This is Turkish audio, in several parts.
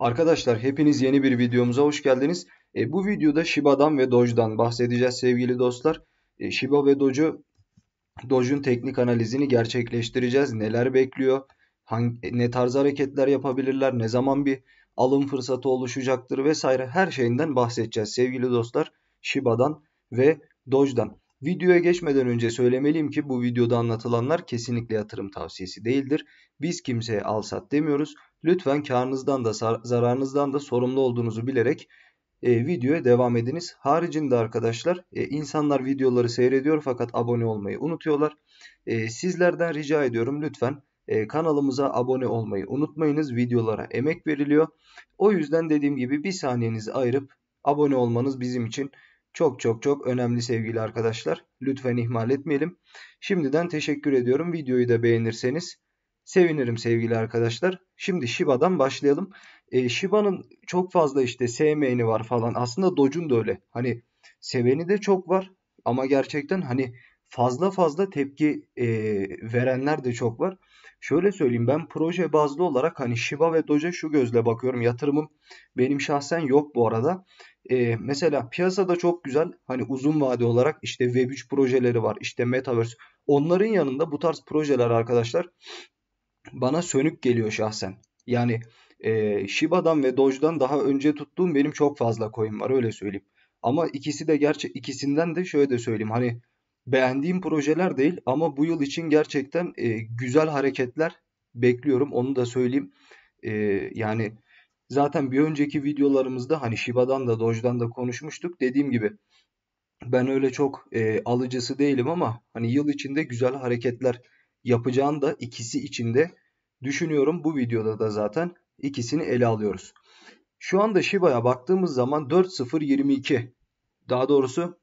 Arkadaşlar hepiniz yeni bir videomuza hoş geldiniz. E, bu videoda Shiba'dan ve Doge'dan bahsedeceğiz sevgili dostlar. E, Shiba ve Doge'u Doge'un teknik analizini gerçekleştireceğiz. Neler bekliyor? Hangi, e, ne tarz hareketler yapabilirler? Ne zaman bir alım fırsatı oluşacaktır vesaire her şeyinden bahsedeceğiz sevgili dostlar. Shiba'dan ve Doge'dan. Videoya geçmeden önce söylemeliyim ki bu videoda anlatılanlar kesinlikle yatırım tavsiyesi değildir. Biz kimseye al sat demiyoruz. Lütfen karınızdan da zararınızdan da sorumlu olduğunuzu bilerek e, videoya devam ediniz. Haricinde arkadaşlar e, insanlar videoları seyrediyor fakat abone olmayı unutuyorlar. E, sizlerden rica ediyorum lütfen e, kanalımıza abone olmayı unutmayınız. Videolara emek veriliyor. O yüzden dediğim gibi bir saniyenizi ayırıp abone olmanız bizim için çok çok çok önemli sevgili arkadaşlar. Lütfen ihmal etmeyelim. Şimdiden teşekkür ediyorum. Videoyu da beğenirseniz sevinirim sevgili arkadaşlar. Şimdi Shiba'dan başlayalım. E, Shiba'nın çok fazla işte sevmeyeni var falan. Aslında Doge'un da öyle. Hani seveni de çok var. Ama gerçekten hani fazla fazla tepki e, verenler de çok var. Şöyle söyleyeyim ben proje bazlı olarak hani Shiba ve Doge şu gözle bakıyorum. Yatırımım benim şahsen yok bu arada e, mesela piyasada çok güzel hani uzun vade olarak işte Web3 projeleri var. işte Metaverse. Onların yanında bu tarz projeler arkadaşlar bana sönük geliyor şahsen. Yani e, Shiba'dan ve Doge'dan daha önce tuttuğum benim çok fazla coin var öyle söyleyeyim. Ama ikisi de gerçi ikisinden de şöyle de söyleyeyim. Hani beğendiğim projeler değil ama bu yıl için gerçekten e, güzel hareketler bekliyorum. Onu da söyleyeyim. E, yani Zaten bir önceki videolarımızda hani Shiba'dan da Doge'dan da konuşmuştuk. Dediğim gibi ben öyle çok e, alıcısı değilim ama hani yıl içinde güzel hareketler yapacağını da ikisi içinde düşünüyorum. Bu videoda da zaten ikisini ele alıyoruz. Şu anda Shiba'ya baktığımız zaman 4022 daha doğrusu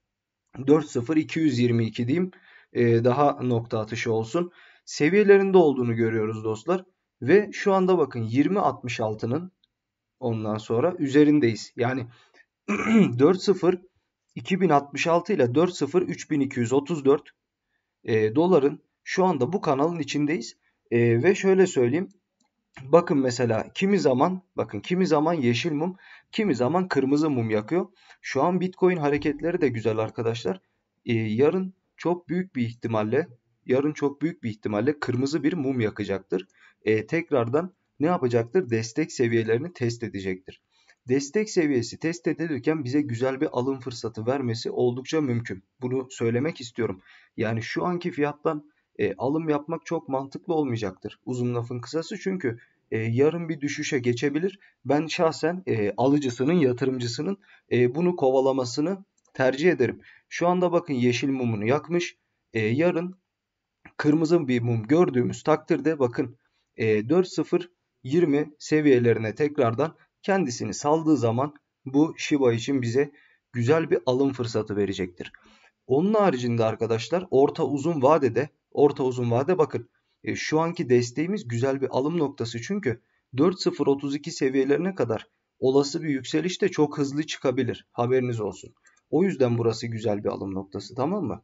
40222 diyeyim ee, daha nokta atışı olsun. Seviyelerinde olduğunu görüyoruz dostlar. Ve şu anda bakın 20.66'nın Ondan sonra üzerindeyiz. Yani 4.0 2066 ile 4.0 3234 e, doların şu anda bu kanalın içindeyiz. E, ve şöyle söyleyeyim. Bakın mesela kimi zaman bakın kimi zaman yeşil mum, kimi zaman kırmızı mum yakıyor. Şu an Bitcoin hareketleri de güzel arkadaşlar. E, yarın çok büyük bir ihtimalle yarın çok büyük bir ihtimalle kırmızı bir mum yakacaktır. E, tekrardan ne yapacaktır? Destek seviyelerini test edecektir. Destek seviyesi test edilirken bize güzel bir alım fırsatı vermesi oldukça mümkün. Bunu söylemek istiyorum. Yani şu anki fiyattan e, alım yapmak çok mantıklı olmayacaktır. Uzun lafın kısası çünkü e, yarın bir düşüşe geçebilir. Ben şahsen e, alıcısının, yatırımcısının e, bunu kovalamasını tercih ederim. Şu anda bakın yeşil mumunu yakmış. E, yarın kırmızı bir mum gördüğümüz takdirde bakın e, 20 seviyelerine tekrardan kendisini saldığı zaman bu Shiba için bize güzel bir alım fırsatı verecektir. Onun haricinde arkadaşlar orta uzun vadede orta uzun vade bakın e, şu anki desteğimiz güzel bir alım noktası çünkü 4.032 seviyelerine kadar olası bir yükseliş de çok hızlı çıkabilir haberiniz olsun. O yüzden burası güzel bir alım noktası tamam mı?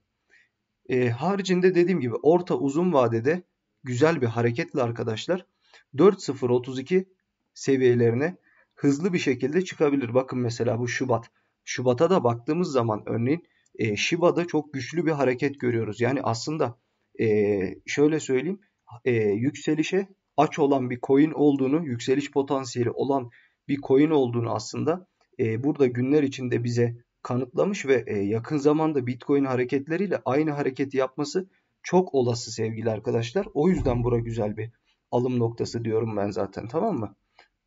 E, haricinde dediğim gibi orta uzun vadede güzel bir hareketli arkadaşlar 4.0.32 seviyelerine hızlı bir şekilde çıkabilir. Bakın mesela bu Şubat. Şubat'a da baktığımız zaman örneğin e, Shiba'da çok güçlü bir hareket görüyoruz. Yani aslında e, şöyle söyleyeyim e, yükselişe aç olan bir coin olduğunu, yükseliş potansiyeli olan bir coin olduğunu aslında e, burada günler içinde bize kanıtlamış ve e, yakın zamanda Bitcoin hareketleriyle aynı hareketi yapması çok olası sevgili arkadaşlar. O yüzden bura güzel bir alım noktası diyorum ben zaten tamam mı?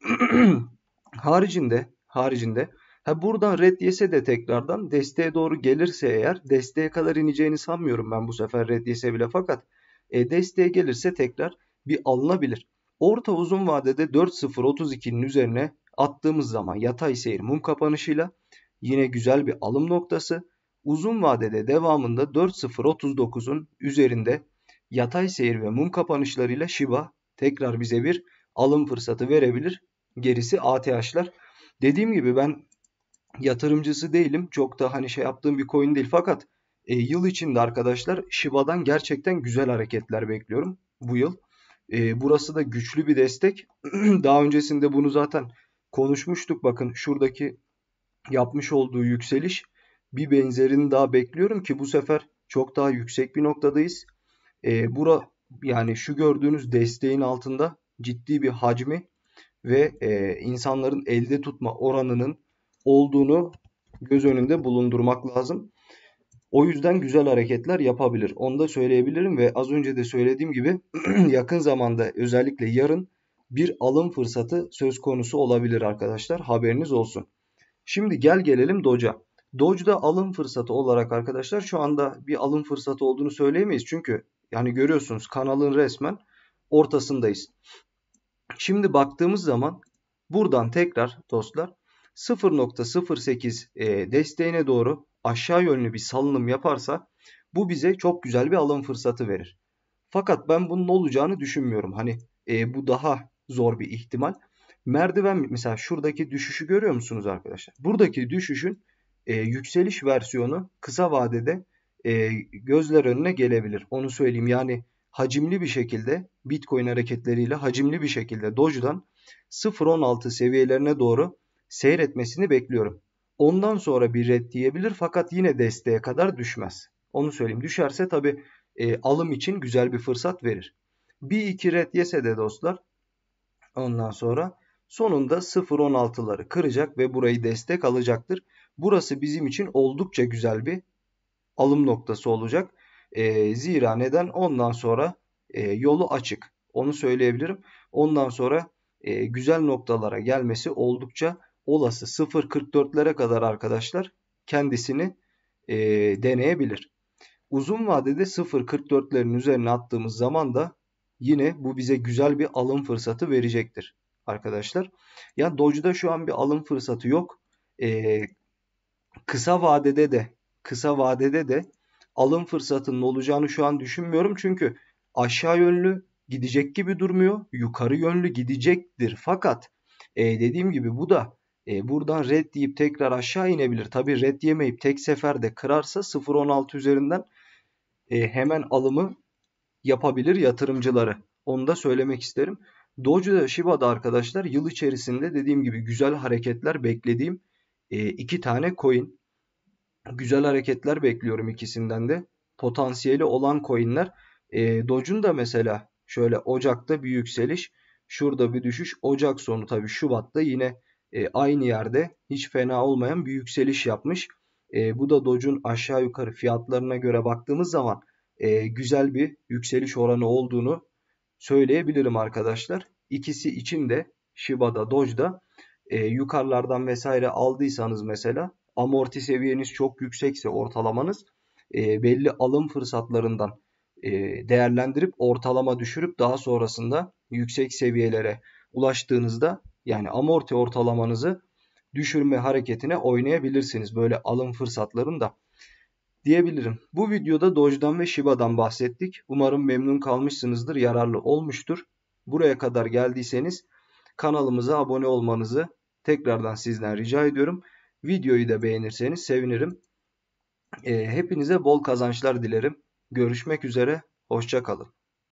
haricinde haricinde ha buradan red yese de tekrardan desteğe doğru gelirse eğer desteğe kadar ineceğini sanmıyorum ben bu sefer red yese bile fakat e, desteğe gelirse tekrar bir alınabilir. Orta uzun vadede 4.0.32'nin üzerine attığımız zaman yatay seyir mum kapanışıyla yine güzel bir alım noktası. Uzun vadede devamında 4.0.39'un üzerinde yatay seyir ve mum kapanışlarıyla Shiba tekrar bize bir alım fırsatı verebilir. Gerisi ATH'lar. Dediğim gibi ben yatırımcısı değilim. Çok da hani şey yaptığım bir coin değil. Fakat e, yıl içinde arkadaşlar Shiba'dan gerçekten güzel hareketler bekliyorum bu yıl. E, burası da güçlü bir destek. Daha öncesinde bunu zaten konuşmuştuk. Bakın şuradaki yapmış olduğu yükseliş bir benzerini daha bekliyorum ki bu sefer çok daha yüksek bir noktadayız. E, bura yani şu gördüğünüz desteğin altında ciddi bir hacmi ve e, insanların elde tutma oranının olduğunu göz önünde bulundurmak lazım. O yüzden güzel hareketler yapabilir. Onu da söyleyebilirim ve az önce de söylediğim gibi yakın zamanda özellikle yarın bir alım fırsatı söz konusu olabilir arkadaşlar. Haberiniz olsun. Şimdi gel gelelim Doge'a. Doge'da alım fırsatı olarak arkadaşlar şu anda bir alım fırsatı olduğunu söyleyemeyiz. Çünkü yani görüyorsunuz kanalın resmen ortasındayız. Şimdi baktığımız zaman buradan tekrar dostlar 0.08 e, desteğine doğru aşağı yönlü bir salınım yaparsa bu bize çok güzel bir alım fırsatı verir. Fakat ben bunun olacağını düşünmüyorum. Hani e, bu daha zor bir ihtimal. Merdiven mesela şuradaki düşüşü görüyor musunuz arkadaşlar? Buradaki düşüşün e, yükseliş versiyonu kısa vadede e, gözler önüne gelebilir. Onu söyleyeyim yani hacimli bir şekilde Bitcoin hareketleriyle hacimli bir şekilde Doge'dan 0.16 seviyelerine doğru seyretmesini bekliyorum. Ondan sonra bir red diyebilir fakat yine desteğe kadar düşmez. Onu söyleyeyim. Düşerse tabi e, alım için güzel bir fırsat verir. Bir iki red yese de dostlar ondan sonra sonunda 0.16'ları kıracak ve burayı destek alacaktır. Burası bizim için oldukça güzel bir alım noktası olacak. E, zira neden? Ondan sonra e, yolu açık. Onu söyleyebilirim. Ondan sonra e, güzel noktalara gelmesi oldukça olası. 0.44'lere kadar arkadaşlar kendisini e, deneyebilir. Uzun vadede 0.44'lerin üzerine attığımız zaman da yine bu bize güzel bir alım fırsatı verecektir arkadaşlar. Yani Doge'da şu an bir alım fırsatı yok. E, kısa vadede de kısa vadede de alım fırsatının olacağını şu an düşünmüyorum. Çünkü aşağı yönlü gidecek gibi durmuyor. Yukarı yönlü gidecektir. Fakat e, dediğim gibi bu da e, buradan red deyip tekrar aşağı inebilir. Tabi red yemeyip tek seferde kırarsa 0.16 üzerinden e, hemen alımı yapabilir yatırımcıları. Onu da söylemek isterim. Doge'da Shiba'da arkadaşlar yıl içerisinde dediğim gibi güzel hareketler beklediğim e, iki tane coin güzel hareketler bekliyorum ikisinden de. Potansiyeli olan coinler. E, Doge'un da mesela şöyle Ocak'ta bir yükseliş. Şurada bir düşüş. Ocak sonu tabii Şubat'ta yine e, aynı yerde hiç fena olmayan bir yükseliş yapmış. E, bu da Doge'un aşağı yukarı fiyatlarına göre baktığımız zaman e, güzel bir yükseliş oranı olduğunu söyleyebilirim arkadaşlar. İkisi için de Shiba'da Doge'da e, yukarılardan vesaire aldıysanız mesela amorti seviyeniz çok yüksekse ortalamanız e, belli alım fırsatlarından e, değerlendirip ortalama düşürüp daha sonrasında yüksek seviyelere ulaştığınızda yani amorti ortalamanızı düşürme hareketine oynayabilirsiniz. Böyle alım fırsatlarında diyebilirim. Bu videoda Doge'dan ve Shiba'dan bahsettik. Umarım memnun kalmışsınızdır, yararlı olmuştur. Buraya kadar geldiyseniz kanalımıza abone olmanızı tekrardan sizden rica ediyorum. Videoyu da beğenirseniz sevinirim. Ee, hepinize bol kazançlar dilerim. Görüşmek üzere. Hoşçakalın.